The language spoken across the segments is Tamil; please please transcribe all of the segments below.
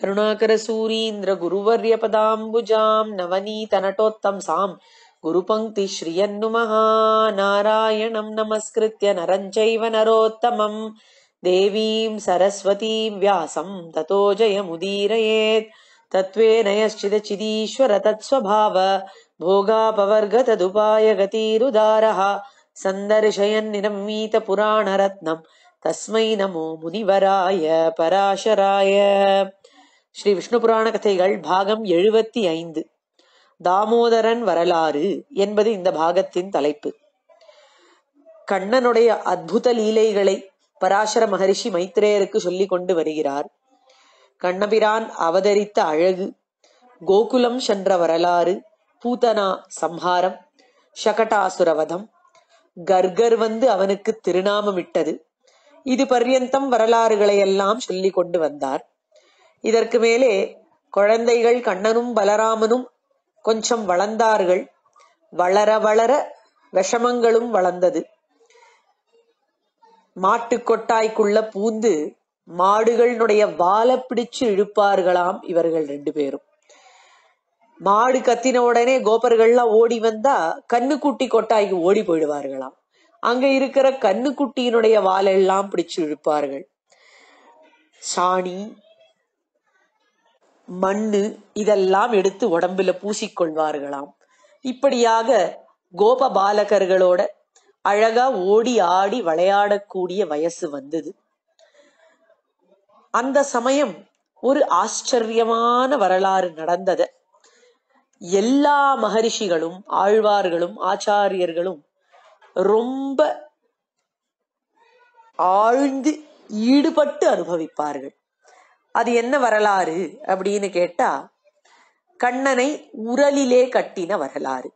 करुणाकरसूरीन्द्रगुरुवर्यपदाम्बुजां नवनीतनटोत्तं सां गुरुपङ्क्तिः श्रियन् नमस्कृत्य नरं चैव नरोत्तमम् देवीं सरस्वतीं व्यासं ततो जयमुदीरयेत् तत्त्वे नयश्चिदचिदीश्वर तत्स्वभाव भोगापवर्गतदुपायगतिरुदारः सन्दर्शयन्निरम्मीतपुराणरत्नं तस्मै नमो मुनिवराय पराशराय ஸ்ரீ விஷ்ணு புராண கதைகள் பாகம் எழுபத்தி ஐந்து தாமோதரன் வரலாறு என்பது இந்த பாகத்தின் தலைப்பு கண்ணனுடைய அத்புத லீலைகளை பராசர மகரிஷி மைத்ரேயருக்கு சொல்லி கொண்டு வருகிறார் கண்ணபிரான் அவதரித்த அழகு கோகுலம் சென்ற வரலாறு பூதனா சம்ஹாரம் சகடாசுரவதம் கர்கர் வந்து அவனுக்கு திருநாமமிட்டது இது பர்யந்தம் வரலாறுகளை எல்லாம் சொல்லி கொண்டு வந்தார் இதற்கு மேலே குழந்தைகள் கண்ணனும் பலராமனும் கொஞ்சம் வளர்ந்தார்கள் வளர வளர விஷமங்களும் வளர்ந்தது கொட்டாய்க்குள்ள பூந்து மாடுகளினுடைய வாலை பிடிச்சு இழுப்பார்களாம் இவர்கள் ரெண்டு பேரும் மாடு கத்தின உடனே கோபர்கள்லாம் ஓடி வந்தா கண்ணுக்குட்டி கொட்டாய்க்கு ஓடி போயிடுவார்களாம் அங்க இருக்கிற கண்ணுக்குட்டியினுடைய எல்லாம் பிடிச்சு இழுப்பார்கள் சாணி மண்ணு இதெல்லாம் எடுத்து உடம்புல பூசிக்கொள்வார்களாம் இப்படியாக கோப பாலகர்களோட அழகா ஓடி ஆடி விளையாடக்கூடிய வயசு வந்தது அந்த சமயம் ஒரு ஆச்சரியமான வரலாறு நடந்தது எல்லா மகரிஷிகளும் ஆழ்வார்களும் ஆச்சாரியர்களும் ரொம்ப ஆழ்ந்து ஈடுபட்டு அனுபவிப்பார்கள் அது என்ன வரலாறு அப்படின்னு கேட்டா கண்ணனை உரலிலே கட்டின வரலாறு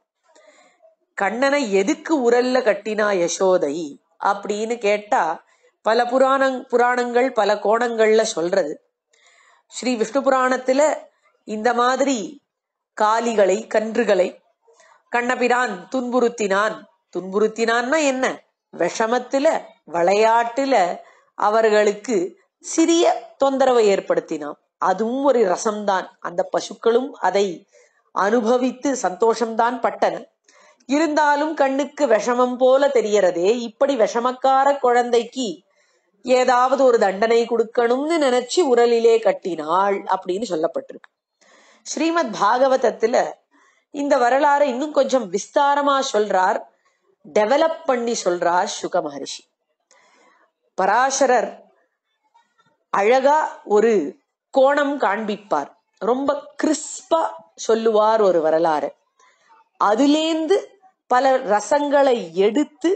கண்ணனை எதுக்கு உரல்ல கட்டினா யசோதை அப்படின்னு கேட்டா பல புராண புராணங்கள் பல கோணங்கள்ல சொல்றது ஸ்ரீ விஷ்ணு புராணத்துல இந்த மாதிரி காளிகளை கன்றுகளை கண்ணபிரான் துன்புறுத்தினான் துன்புறுத்தினான்னா என்ன விஷமத்துல விளையாட்டுல அவர்களுக்கு சிறிய தொந்தரவை ஏற்படுத்தினான் அதுவும் ஒரு ரசம்தான் அந்த பசுக்களும் அதை அனுபவித்து சந்தோஷம்தான் பட்டன இருந்தாலும் கண்ணுக்கு விஷமம் போல தெரியறதே இப்படி விஷமக்கார குழந்தைக்கு ஏதாவது ஒரு தண்டனை கொடுக்கணும்னு நினைச்சு உரலிலே கட்டினாள் அப்படின்னு சொல்லப்பட்டிருக்கு ஸ்ரீமத் பாகவதத்துல இந்த வரலாறு இன்னும் கொஞ்சம் விஸ்தாரமா சொல்றார் டெவலப் பண்ணி சொல்றார் சுக மகரிஷி பராசரர் அழகா ஒரு கோணம் காண்பிப்பார் ரொம்ப கிறிஸ்பா சொல்லுவார் ஒரு வரலாறு அதுலேந்து பல ரசங்களை எடுத்து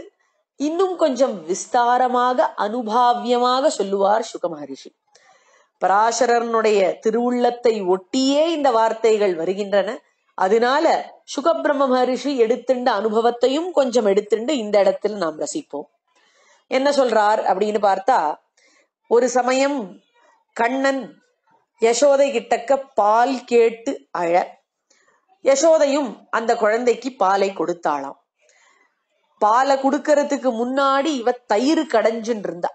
இன்னும் கொஞ்சம் விஸ்தாரமாக அனுபாவியமாக சொல்லுவார் சுக மகரிஷி பராசரனுடைய திருவுள்ளத்தை ஒட்டியே இந்த வார்த்தைகள் வருகின்றன அதனால சுகபிரம்ம மகரிஷி எடுத்துண்ட அனுபவத்தையும் கொஞ்சம் எடுத்துண்டு இந்த இடத்தில் நாம் ரசிப்போம் என்ன சொல்றார் அப்படின்னு பார்த்தா ஒரு சமயம் கண்ணன் யசோதை கிட்டக்க பால் கேட்டு அழ யசோதையும் அந்த குழந்தைக்கு பாலை கொடுத்தாளாம் பாலை கொடுக்கறதுக்கு முன்னாடி இவ தயிர் கடைஞ்சுன்னு இருந்தா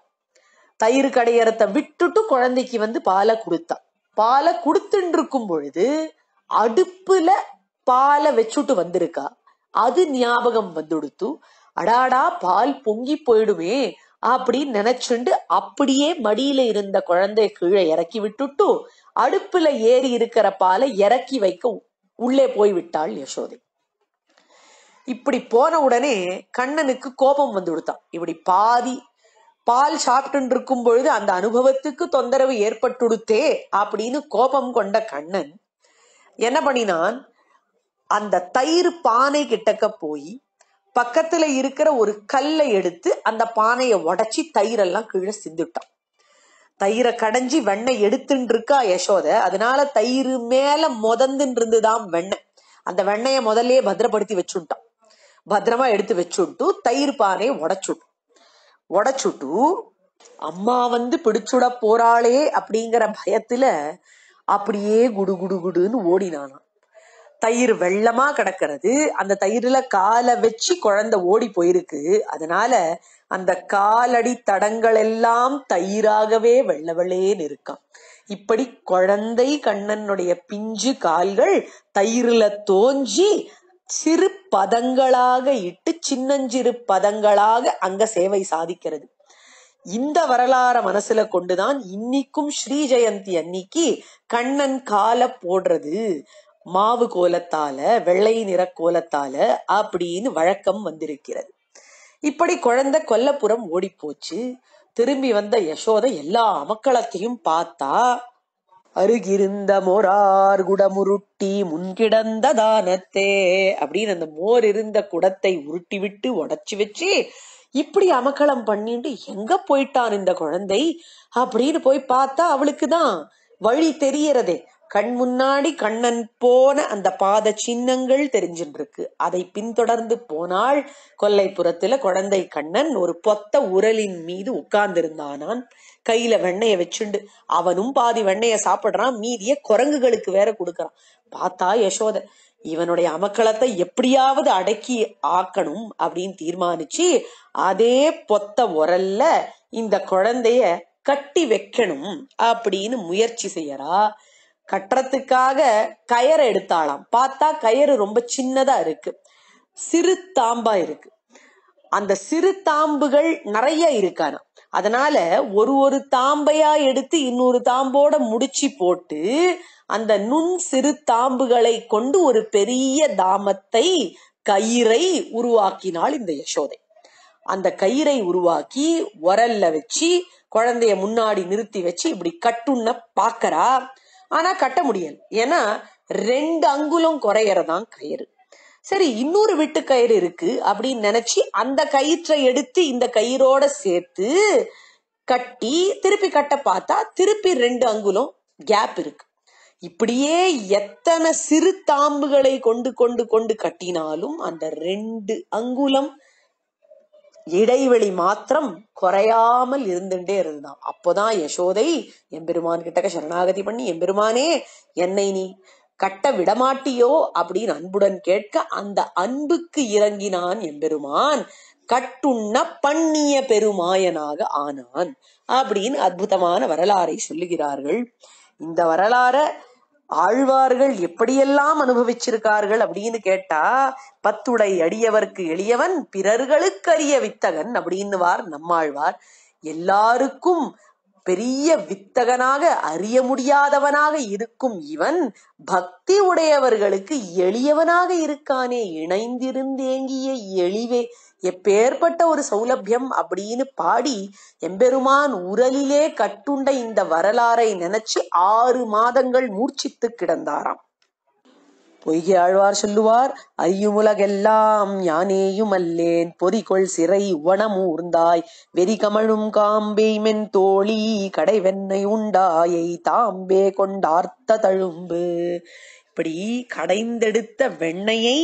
தயிர் கடையறத்தை விட்டுட்டு குழந்தைக்கு வந்து பாலை கொடுத்தா பாலை கொடுத்துட்டு இருக்கும் பொழுது அடுப்புல பாலை வச்சுட்டு வந்திருக்கா அது ஞாபகம் வந்துடுத்து அடாடா பால் பொங்கி போயிடுமே அப்படின்னு நினைச்சுண்டு அப்படியே மடியில இருந்த குழந்தைய கீழே இறக்கி விட்டுட்டு அடுப்புல ஏறி இருக்கிற பாலை இறக்கி வைக்க உள்ளே போய் விட்டாள் யசோதை இப்படி போன உடனே கண்ணனுக்கு கோபம் வந்து கொடுத்தான் இப்படி பாதி பால் சாப்பிட்டு இருக்கும் பொழுது அந்த அனுபவத்துக்கு தொந்தரவு ஏற்பட்டுடுத்தே அப்படின்னு கோபம் கொண்ட கண்ணன் என்ன பண்ணினான் அந்த தயிர் பானை கிட்டக்க போய் பக்கத்துல இருக்கிற ஒரு கல்லை எடுத்து அந்த பானையை உடச்சி தயிரெல்லாம் கீழே சிந்துட்டான் தயிரை கடைஞ்சி வெண்ணெய் எடுத்துட்டு இருக்கா யசோத அதனால தயிர் மேல முதந்துன்னு இருந்துதான் வெண்ணெய் அந்த வெண்ணைய முதல்லயே பத்திரப்படுத்தி வச்சுட்டான் பத்திரமா எடுத்து வச்சுட்டு தயிர் பானையை உடச்சுட்டு உடச்சுட்டு அம்மா வந்து பிடிச்சுட போறாளே அப்படிங்கிற பயத்துல அப்படியே குடு குடு குடுன்னு ஓடினானா தயிர் வெள்ளமா கிடக்கிறது அந்த தயிர்ல காலை வச்சு குழந்தை ஓடி போயிருக்கு அதனால அந்த காலடி தடங்கள் எல்லாம் தயிராகவே வெள்ள வெள்ளேன்னு இப்படி குழந்தை கண்ணனுடைய பிஞ்சு கால்கள் தயிர்ல தோஞ்சி சிறு பதங்களாக இட்டு சின்னஞ்சிறு பதங்களாக அங்க சேவை சாதிக்கிறது இந்த வரலாற மனசுல கொண்டுதான் இன்னைக்கும் ஸ்ரீ ஜெயந்தி அன்னைக்கு கண்ணன் கால போடுறது மாவு கோலத்தால வெள்ளை நிற கோலத்தால அப்படின்னு வழக்கம் வந்திருக்கிறது இப்படி குழந்தை கொல்லப்புறம் ஓடிப்போச்சு திரும்பி வந்த யசோதை எல்லா அமக்களத்தையும் பார்த்தா அருகிருந்த மோரார் குடமுருட்டி முன்கிடந்த தானத்தே அப்படின்னு அந்த மோர் இருந்த குடத்தை உருட்டி விட்டு உடச்சி வச்சு இப்படி அமக்களம் பண்ணிட்டு எங்க போயிட்டான் இந்த குழந்தை அப்படின்னு போய் பார்த்தா அவளுக்கு தான் வழி தெரியறதே கண் முன்னாடி கண்ணன் போன அந்த பாத சின்னங்கள் தெரிஞ்சின்றிருக்கு அதை பின்தொடர்ந்து போனால் கொல்லைப்புறத்துல குழந்தை கண்ணன் ஒரு பொத்த உரலின் மீது உட்கார்ந்திருந்தானான் கையில வெண்ணைய வச்சுண்டு அவனும் பாதி வெண்ணைய சாப்பிடுறான் மீதிய குரங்குகளுக்கு வேற கொடுக்கறான் பார்த்தா யசோத இவனுடைய அமக்களத்தை எப்படியாவது அடக்கி ஆக்கணும் அப்படின்னு தீர்மானிச்சு அதே பொத்த உரல்ல இந்த குழந்தைய கட்டி வைக்கணும் அப்படின்னு முயற்சி செய்யறா கட்டுறதுக்காக கயரை எடுத்தாலாம் பார்த்தா கயிறு ரொம்ப சின்னதா இருக்கு சிறு தாம்பா இருக்கு அந்த சிறு தாம்புகள் நிறைய இருக்கானா அதனால ஒரு ஒரு தாம்பையா எடுத்து இன்னொரு தாம்போட முடிச்சு போட்டு அந்த நுண் சிறு தாம்புகளை கொண்டு ஒரு பெரிய தாமத்தை கயிறை உருவாக்கினாள் இந்த யசோதை அந்த கயிறை உருவாக்கி உரல்ல வச்சு குழந்தைய முன்னாடி நிறுத்தி வச்சு இப்படி கட்டுன்ன பாக்கறா ஆனா கட்ட முடியல ஏன்னா ரெண்டு அங்குலம் குறையறதான் கயிறு சரி இன்னொரு விட்டு கயிறு இருக்கு அப்படின்னு நினைச்சு அந்த கயிற்றை எடுத்து இந்த கயிறோட சேர்த்து கட்டி திருப்பி கட்ட பார்த்தா திருப்பி ரெண்டு அங்குலம் கேப் இருக்கு இப்படியே எத்தனை சிறு தாம்புகளை கொண்டு கொண்டு கொண்டு கட்டினாலும் அந்த ரெண்டு அங்குலம் இடைவெளி மாத்திரம் குறையாமல் இருந்துட்டே இருந்தான் அப்போதான் யசோதை எம்பெருமான் கிட்டக்க சரணாகதி பண்ணி எம்பெருமானே என்னை நீ கட்ட விடமாட்டியோ அப்படின்னு அன்புடன் கேட்க அந்த அன்புக்கு இறங்கினான் எம்பெருமான் கட்டுண்ண பண்ணிய பெருமாயனாக ஆனான் அப்படின்னு அற்புதமான வரலாறை சொல்லுகிறார்கள் இந்த வரலாற ஆழ்வார்கள் எப்படியெல்லாம் அனுபவிச்சிருக்கார்கள் அப்படின்னு கேட்டா பத்துடை அடியவர்க்கு எளியவன் பிறர்களுக்கு அரிய வித்தகன் அப்படின்னுவார் நம்மாழ்வார் எல்லாருக்கும் பெரிய வித்தகனாக அறிய முடியாதவனாக இருக்கும் இவன் பக்தி உடையவர்களுக்கு எளியவனாக இருக்கானே இணைந்திருந்தேங்கிய எளிவே எப்பேற்பட்ட ஒரு சௌலபியம் அப்படின்னு பாடி எம்பெருமான் உரலிலே கட்டுண்ட இந்த வரலாறை நினைச்சு ஆறு மாதங்கள் மூர்ச்சித்து கிடந்தாராம் பொய்கை ஆழ்வார் சொல்லுவார் ஐயுமுலகெல்லாம் ஞானேயும் அல்லேன் பொறிகொள் சிறை உணமூர்ந்தாய் வெறி கமழும் மென் தோழி கடைவெண்ணை உண்டாயை தாம்பே கொண்டார்த்த தழும்பு அப்படி கடைந்தெடுத்த வெண்ணையை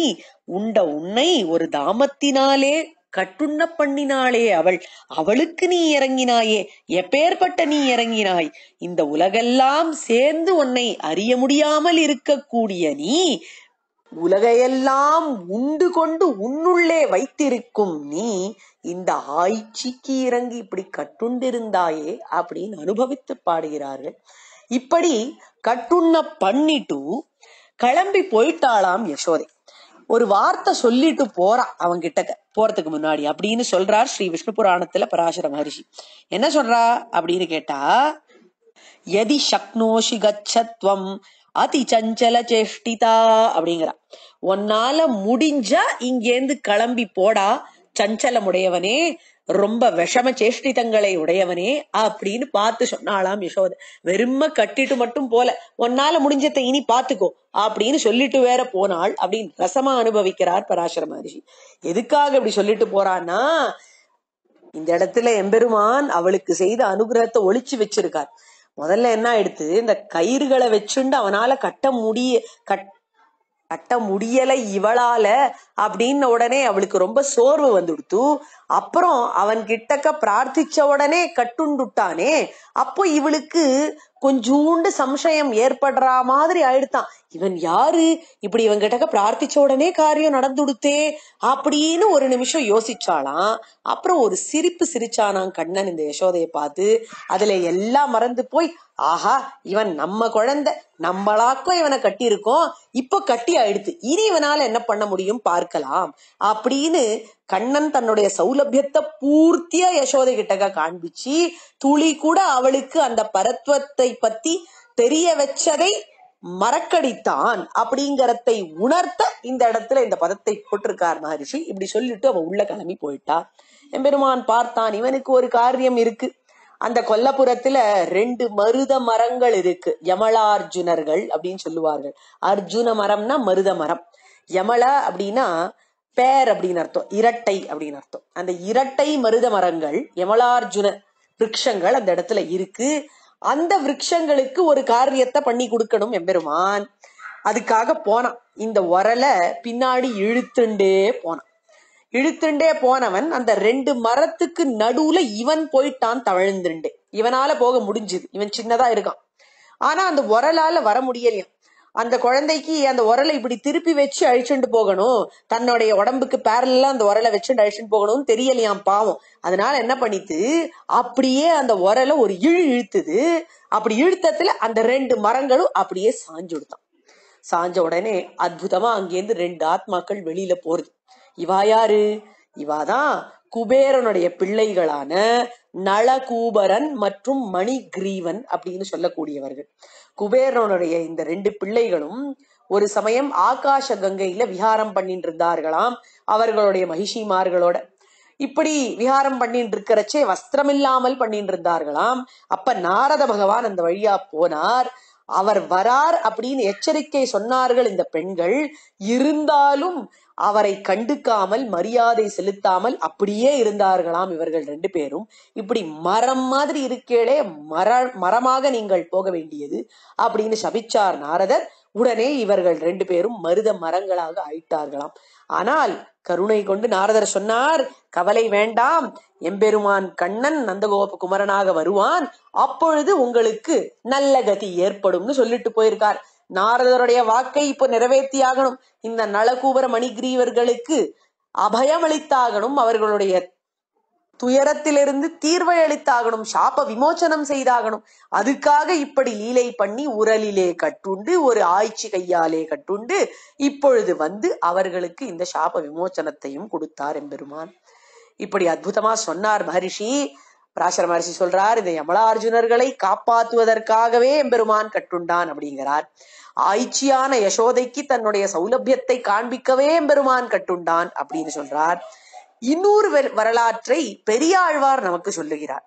உண்ட உன்னை ஒரு தாமத்தினாலே கட்டுண்ண பண்ணினாளே அவள் அவளுக்கு நீ இறங்கினாயே எப்பேற்பட்ட நீ இறங்கினாய் இந்த உலகெல்லாம் சேர்ந்து உன்னை அறிய முடியாமல் இருக்கக்கூடிய நீ உலகையெல்லாம் உண்டு கொண்டு உன்னுள்ளே வைத்திருக்கும் நீ இந்த ஆய்ச்சிக்கு இறங்கி இப்படி கட்டுண்டிருந்தாயே அப்படின்னு அனுபவித்து பாடுகிறார்கள் இப்படி கட்டுண்ண பண்ணிட்டு கிளம்பி போயிட்டாளாம் யசோதை ஒரு வார்த்தை சொல்லிட்டு போறான் அவன் கிட்டக்க போறதுக்கு முன்னாடி அப்படின்னு சொல்றார் ஸ்ரீ விஷ்ணு புராணத்துல பராசர மகர்ஷி என்ன சொல்றா அப்படின்னு கேட்டா எதி சக்னோஷி கச்சத்வம் அதி சஞ்சல சேஷ்டிதா அப்படிங்கிறா உன்னால முடிஞ்சா இங்கேந்து கிளம்பி போடா சஞ்சலமுடையவனே ரொம்ப விஷம சேஷ்டிதங்களை உடையவனே அப்படின்னு பார்த்து சொன்னாலாம் யசோத வெறும கட்டிட்டு மட்டும் போல உன்னால முடிஞ்சதை இனி பாத்துக்கோ அப்படின்னு சொல்லிட்டு வேற போனாள் அப்படின்னு ரசமா அனுபவிக்கிறார் பராசர மகரிஷி எதுக்காக இப்படி சொல்லிட்டு போறான்னா இந்த இடத்துல எம்பெருமான் அவளுக்கு செய்த அனுகிரகத்தை ஒழிச்சு வச்சிருக்கார் முதல்ல என்ன ஆயிடுத்து இந்த கயிறுகளை வச்சுண்டு அவனால கட்ட முடிய கட் கட்ட முடியலை இவளால அப்படின்னு உடனே அவளுக்கு ரொம்ப சோர்வு வந்துடுத்து அப்புறம் அவன் கிட்டக்க பிரார்த்திச்ச உடனே கட்டுண்டுட்டானே அப்போ இவளுக்கு கொஞ்சூண்டு சம்சயம் ஏற்படுற மாதிரி ஆயிடுத்தான் இவன் யாரு இப்படி இவன் கிட்டக்க பிரார்த்திச்ச உடனே காரியம் நடந்துடுத்தே அப்படின்னு ஒரு நிமிஷம் யோசிச்சாலாம் அப்புறம் ஒரு சிரிப்பு சிரிச்சானான் கண்ணன் இந்த யசோதையை பார்த்து அதுல எல்லாம் மறந்து போய் ஆஹா இவன் நம்ம குழந்தை நம்மளாக்கும் இவனை கட்டியிருக்கோம் இப்போ கட்டி ஆயிடுத்து இனி இவனால என்ன பண்ண முடியும் பார்க்கலாம் அப்படின்னு கண்ணன் தன்னுடைய சௌலபியத்தை பூர்த்தியா யசோதை கிட்ட காண்பிச்சு துளி கூட அவளுக்கு அந்த பரத்வத்தை பத்தி தெரிய வச்சதை மறக்கடித்தான் அப்படிங்கறதை உணர்த்த இந்த இடத்துல இந்த பதத்தை போட்டிருக்கார் மகரிஷி இப்படி சொல்லிட்டு அவன் உள்ள கிளம்பி போயிட்டா எம்பெருமான் பார்த்தான் இவனுக்கு ஒரு காரியம் இருக்கு அந்த கொல்லப்புறத்துல ரெண்டு மருத மரங்கள் இருக்கு யமலார்ஜுனர்கள் அப்படின்னு சொல்லுவார்கள் அர்ஜுன மரம்னா மருத மரம் யமள அப்படின்னா பேர் அப்படின்னு அர்த்தம் இரட்டை அப்படின்னு அர்த்தம் அந்த இரட்டை மருத மரங்கள் யமலார்ஜுன விரக்ஷங்கள் அந்த இடத்துல இருக்கு அந்த விரக்ஷங்களுக்கு ஒரு காரியத்தை பண்ணி கொடுக்கணும் எம்பெருமான் அதுக்காக போனான் இந்த உரலை பின்னாடி இழுத்துண்டே போனான் இழுத்துண்டே போனவன் அந்த ரெண்டு மரத்துக்கு நடுவுல இவன் போயிட்டான் தவழ்ந்துண்டு இவனால போக முடிஞ்சுது இவன் சின்னதா இருக்கான் ஆனா அந்த உரலால வர முடியலையா அந்த குழந்தைக்கு அந்த உரலை இப்படி திருப்பி வச்சு அழிச்சுட்டு போகணும் தன்னுடைய உடம்புக்கு பேரலாம் அந்த உரலை வச்சு அழிச்சுட்டு போகணும்னு தெரியலையாம் பாவம் அதனால என்ன பண்ணித்து அப்படியே அந்த உரலை ஒரு இழு இழுத்துது அப்படி இழுத்தத்துல அந்த ரெண்டு மரங்களும் அப்படியே சாஞ்சு விடுத்தான் சாஞ்ச உடனே அற்புதமா அங்கேருந்து ரெண்டு ஆத்மாக்கள் வெளியில போறது இவா யாரு இவாதான் குபேரனுடைய பிள்ளைகளான நளகூபரன் மற்றும் மணி கிரீவன் அப்படின்னு சொல்லக்கூடியவர்கள் குபேரனுடைய இந்த ரெண்டு பிள்ளைகளும் ஒரு சமயம் ஆகாஷ கங்கையில விஹாரம் பண்ணிட்டு இருந்தார்களாம் அவர்களுடைய மகிஷிமார்களோட இப்படி விஹாரம் பண்ணிட்டு இருக்கிறச்சே வஸ்திரம் இல்லாமல் பண்ணிட்டு இருந்தார்களாம் அப்ப நாரத பகவான் அந்த வழியா போனார் அவர் வரார் அப்படின்னு எச்சரிக்கை சொன்னார்கள் இந்த பெண்கள் இருந்தாலும் அவரை கண்டுக்காமல் மரியாதை செலுத்தாமல் அப்படியே இருந்தார்களாம் இவர்கள் ரெண்டு பேரும் இப்படி மரம் மாதிரி இருக்கேளே மர மரமாக நீங்கள் போக வேண்டியது அப்படின்னு சபிச்சார் நாரதர் உடனே இவர்கள் ரெண்டு பேரும் மருத மரங்களாக ஆயிட்டார்களாம் ஆனால் கருணை கொண்டு நாரதர் சொன்னார் கவலை வேண்டாம் எம்பெருமான் கண்ணன் நந்தகோப குமரனாக வருவான் அப்பொழுது உங்களுக்கு நல்ல கதி ஏற்படும்னு சொல்லிட்டு போயிருக்கார் நாரதருடைய வாக்கை இப்போ நிறைவேற்றியாகணும் இந்த நலகூபர மணிகிரீவர்களுக்கு அளித்தாகணும் அவர்களுடைய துயரத்திலிருந்து தீர்வை அளித்தாகணும் சாப விமோச்சனம் செய்தாகணும் அதுக்காக இப்படி லீலை பண்ணி உரலிலே கட்டுண்டு ஒரு ஆய்ச்சி கையாலே கட்டுண்டு இப்பொழுது வந்து அவர்களுக்கு இந்த சாப விமோச்சனத்தையும் கொடுத்தார் எம்பெருமான் இப்படி அற்புதமா சொன்னார் மகரிஷி பிராசர மகர்ஷி சொல்றார் இந்த யமலார்ஜுனர்களை காப்பாற்றுவதற்காகவே எம்பெருமான் கட்டுண்டான் அப்படிங்கிறார் ஆய்ச்சியான யசோதைக்கு தன்னுடைய சௌலபியத்தை காண்பிக்கவே பெருமான் கட்டுண்டான் அப்படின்னு சொல்றார் இன்னொரு வரலாற்றை பெரியாழ்வார் நமக்கு சொல்லுகிறார்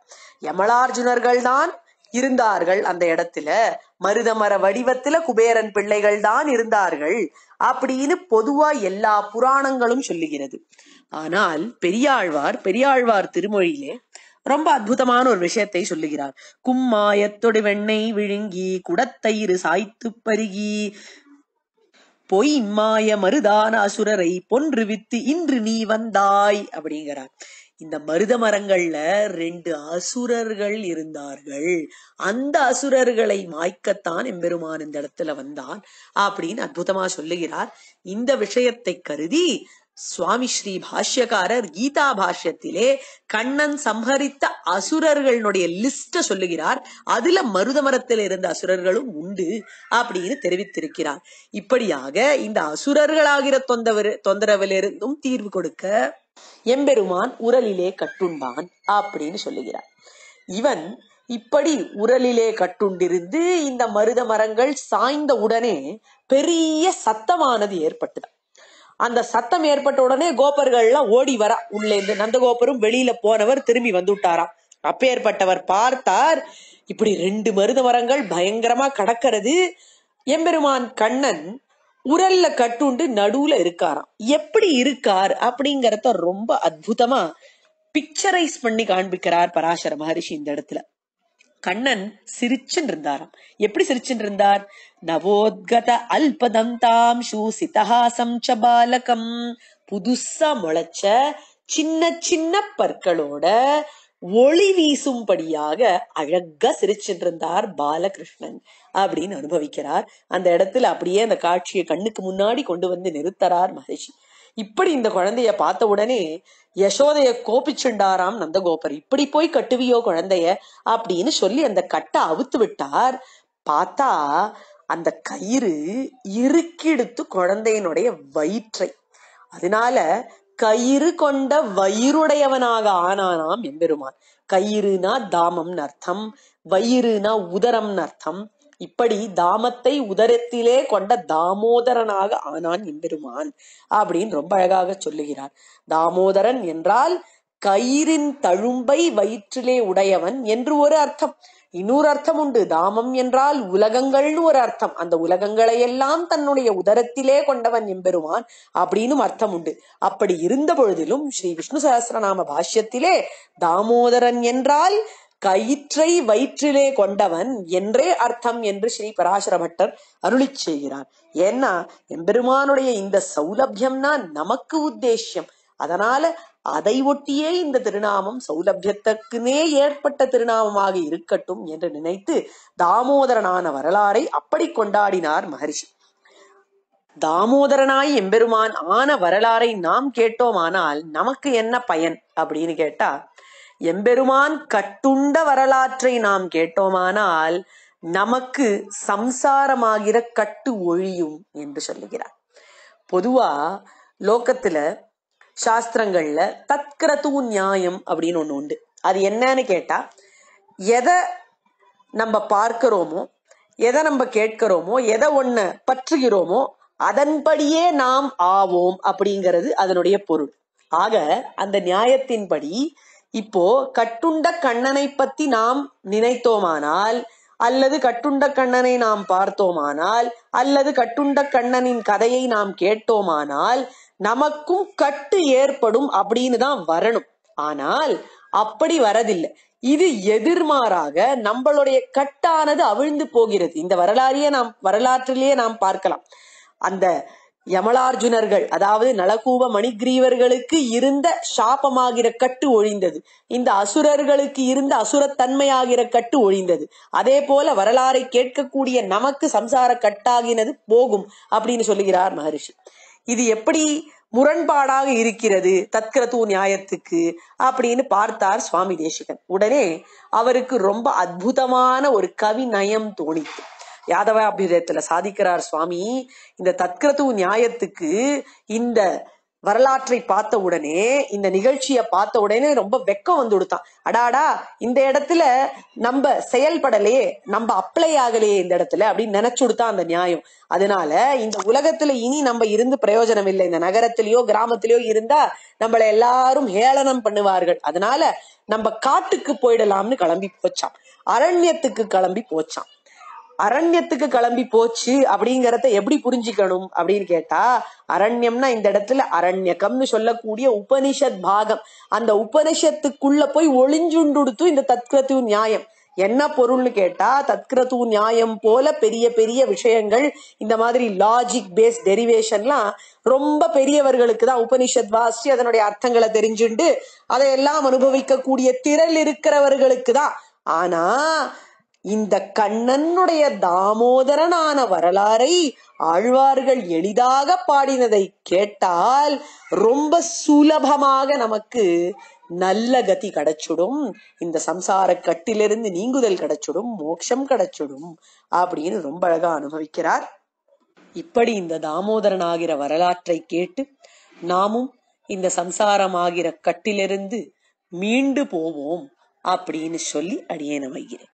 யமலார்ஜுனர்கள் தான் இருந்தார்கள் அந்த இடத்துல மருதமர வடிவத்துல குபேரன் பிள்ளைகள் தான் இருந்தார்கள் அப்படின்னு பொதுவா எல்லா புராணங்களும் சொல்லுகிறது ஆனால் பெரியாழ்வார் பெரியாழ்வார் திருமொழியிலே ரொம்ப அற்புதமான ஒரு விஷயத்தை சொல்லுகிறார் கும்மாயத்தொடு வெண்ணெய் விழுங்கி குடத்தயிறு சாய்த்து பருகி பொய் மாய மருதான அசுரரை பொன்று வித்து இன்று நீ வந்தாய் அப்படிங்கிறார் இந்த மருத மரங்கள்ல ரெண்டு அசுரர்கள் இருந்தார்கள் அந்த அசுரர்களை மாய்க்கத்தான் எம்பெருமான் இந்த இடத்துல வந்தான் அப்படின்னு அற்புதமா சொல்லுகிறார் இந்த விஷயத்தை கருதி சுவாமி ஸ்ரீ பாஷ்யக்காரர் கீதா பாஷ்யத்திலே கண்ணன் சம்ஹரித்த அசுரர்களுடைய லிஸ்ட சொல்லுகிறார் அதுல மருத மரத்தில் இருந்த அசுரர்களும் உண்டு அப்படின்னு தெரிவித்திருக்கிறார் இப்படியாக இந்த அசுரர்களாகிற தொந்தவர் தொந்தரவிலிருந்தும் தீர்வு கொடுக்க எம்பெருமான் உரலிலே கட்டுண்டான் அப்படின்னு சொல்லுகிறார் இவன் இப்படி உரலிலே கட்டுண்டிருந்து இந்த மருத மரங்கள் சாய்ந்த உடனே பெரிய சத்தமானது ஏற்பட்டது அந்த சத்தம் ஏற்பட்ட உடனே எல்லாம் ஓடி வரா உள்ளே இருந்து நந்தகோபரும் வெளியில போனவர் திரும்பி வந்து விட்டாராம் அப்பேற்பட்டவர் பார்த்தார் இப்படி ரெண்டு மருத மரங்கள் பயங்கரமா கடக்கிறது எம்பெருமான் கண்ணன் உரல்ல கட்டுண்டு நடுவுல இருக்காராம் எப்படி இருக்கார் அப்படிங்கறத ரொம்ப அற்புதமா பிக்சரைஸ் பண்ணி காண்பிக்கிறார் பராசர மகரிஷி இந்த இடத்துல கண்ணன் சிரிச்சுன்னு இருந்தாராம் எப்படி சிரிச்சுன்னு இருந்தார் நவோத்கத அல்பதந்தாம் சூசிதஹாசம் ச பாலகம் புதுசா முளைச்ச சின்ன சின்ன பற்களோட ஒளி வீசும்படியாக அழகா சிரிச்சுட்டு இருந்தார் பாலகிருஷ்ணன் அப்படின்னு அனுபவிக்கிறார் அந்த இடத்துல அப்படியே அந்த காட்சியை கண்ணுக்கு முன்னாடி கொண்டு வந்து நிறுத்தறார் மகரிஷி இப்படி இந்த குழந்தைய பார்த்த உடனே யசோதைய கோபிச்சுண்டாராம் நந்தகோபர் இப்படி போய் கட்டுவியோ குழந்தைய அப்படின்னு சொல்லி அந்த கட்டை அவுத்து விட்டார் பார்த்தா அந்த கயிறு இறுக்கெடுத்து குழந்தையினுடைய வயிற்றை அதனால கயிறு கொண்ட வயிறுடையவனாக ஆனானாம் எம்பெருமான் கயிறுனா தாமம்னு அர்த்தம் வயிறுனா உதரம்னு அர்த்தம் இப்படி தாமத்தை உதரத்திலே கொண்ட தாமோதரனாக ஆனான் எம்பெருமான் அப்படின்னு ரொம்ப அழகாக சொல்லுகிறார் தாமோதரன் என்றால் கயிறின் தழும்பை வயிற்றிலே உடையவன் என்று ஒரு அர்த்தம் இன்னொரு அர்த்தம் உண்டு தாமம் என்றால் உலகங்கள்னு ஒரு அர்த்தம் அந்த உலகங்களை எல்லாம் தன்னுடைய உதரத்திலே கொண்டவன் எம்பெருமான் அப்படின்னு அர்த்தம் உண்டு அப்படி இருந்த பொழுதிலும் ஸ்ரீ விஷ்ணு சகசிரநாம பாஷ்யத்திலே தாமோதரன் என்றால் கயிற்றை வயிற்றிலே கொண்டவன் என்றே அர்த்தம் என்று ஸ்ரீ பராசர பட்டர் அருளி செய்கிறார் ஏன்னா எம்பெருமானுடைய இந்த சௌலபியம்னா நமக்கு உத்தேசியம் அதனால அதை ஒட்டியே இந்த திருநாமம் சௌலபியத்துக்குனே ஏற்பட்ட திருநாமமாக இருக்கட்டும் என்று நினைத்து தாமோதரனான வரலாறை அப்படி கொண்டாடினார் மகரிஷி தாமோதரனாய் எம்பெருமான் ஆன வரலாறை நாம் கேட்டோமானால் நமக்கு என்ன பயன் அப்படின்னு கேட்டா எம்பெருமான் கட்டுண்ட வரலாற்றை நாம் கேட்டோமானால் நமக்கு சம்சாரமாகிற கட்டு ஒழியும் என்று சொல்லுகிறார் பொதுவா லோக்கத்துல சாஸ்திரங்கள்ல தத்கிரது நியாயம் அப்படின்னு ஒண்ணு உண்டு அது என்னன்னு கேட்டா எதை நம்ம பார்க்கிறோமோ எதை நம்ம கேட்கிறோமோ எதை ஒண்ண பற்றுகிறோமோ அதன்படியே நாம் ஆவோம் அப்படிங்கிறது அதனுடைய பொருள் ஆக அந்த நியாயத்தின்படி இப்போ கட்டுண்ட கண்ணனை பத்தி நாம் நினைத்தோமானால் அல்லது கட்டுண்ட கண்ணனை நாம் பார்த்தோமானால் அல்லது கட்டுண்ட கண்ணனின் கதையை நாம் கேட்டோமானால் நமக்கும் கட்டு ஏற்படும் அப்படின்னு தான் வரணும் ஆனால் அப்படி வரதில்லை இது எதிர்மாறாக நம்மளுடைய கட்டானது அவிழ்ந்து போகிறது இந்த வரலாறையே நாம் வரலாற்றிலேயே நாம் பார்க்கலாம் அந்த யமலார்ஜுனர்கள் அதாவது நலகூப மணிகிரீவர்களுக்கு இருந்த சாபமாகிற கட்டு ஒழிந்தது இந்த அசுரர்களுக்கு இருந்த அசுரத்தன்மையாகிற கட்டு ஒழிந்தது அதே போல வரலாறை கேட்கக்கூடிய நமக்கு சம்சார கட்டாகினது போகும் அப்படின்னு சொல்லுகிறார் மகரிஷி இது எப்படி முரண்பாடாக இருக்கிறது தத்கிரத்து நியாயத்துக்கு அப்படின்னு பார்த்தார் சுவாமி தேசிகன் உடனே அவருக்கு ரொம்ப அற்புதமான ஒரு கவி நயம் தோணித்து யாதவாபியுதயத்துல சாதிக்கிறார் சுவாமி இந்த தத்கிரத்து நியாயத்துக்கு இந்த வரலாற்றை பார்த்த உடனே இந்த நிகழ்ச்சியை பார்த்த உடனே ரொம்ப வெக்கம் வந்து கொடுத்தான் அடாடா இந்த இடத்துல நம்ம செயல்படலையே நம்ம அப்ளை ஆகலையே இந்த இடத்துல அப்படின்னு நினைச்சு கொடுத்தான் அந்த நியாயம் அதனால இந்த உலகத்துல இனி நம்ம இருந்து பிரயோஜனம் இல்லை இந்த நகரத்திலயோ கிராமத்திலயோ இருந்தா நம்மள எல்லாரும் ஹேளனம் பண்ணுவார்கள் அதனால நம்ம காட்டுக்கு போயிடலாம்னு கிளம்பி போச்சான் அரண்யத்துக்கு கிளம்பி போச்சான் அரண்யத்துக்கு கிளம்பி போச்சு அப்படிங்கறத எப்படி புரிஞ்சுக்கணும் அப்படின்னு கேட்டா அரண்யம்னா இந்த இடத்துல அரண்யக்கம்னு சொல்லக்கூடிய உபனிஷத் பாகம் அந்த உபனிஷத்துக்குள்ள போய் ஒளிஞ்சுண்டுடுத்து இந்த தத்கிரத்து நியாயம் என்ன பொருள்னு கேட்டா தத்கிரது நியாயம் போல பெரிய பெரிய விஷயங்கள் இந்த மாதிரி லாஜிக் பேஸ் டெரிவேஷன்லாம் ரொம்ப பெரியவர்களுக்கு தான் உபனிஷத் வாசி அதனுடைய அர்த்தங்களை தெரிஞ்சுண்டு அதையெல்லாம் அனுபவிக்கக்கூடிய திரள் இருக்கிறவர்களுக்கு தான் ஆனா இந்த கண்ணனுடைய தாமோதரனான வரலாறை ஆழ்வார்கள் எளிதாக பாடினதை கேட்டால் ரொம்ப சுலபமாக நமக்கு நல்ல கதி கிடைச்சிடும் இந்த சம்சார கட்டிலிருந்து நீங்குதல் கிடைச்சிடும் மோட்சம் கிடைச்சிடும் அப்படின்னு ரொம்ப அழகா அனுபவிக்கிறார் இப்படி இந்த தாமோதரனாகிற வரலாற்றை கேட்டு நாமும் இந்த சம்சாரமாகிற கட்டிலிருந்து மீண்டு போவோம் அப்படின்னு சொல்லி அடியேன வைகிறேன்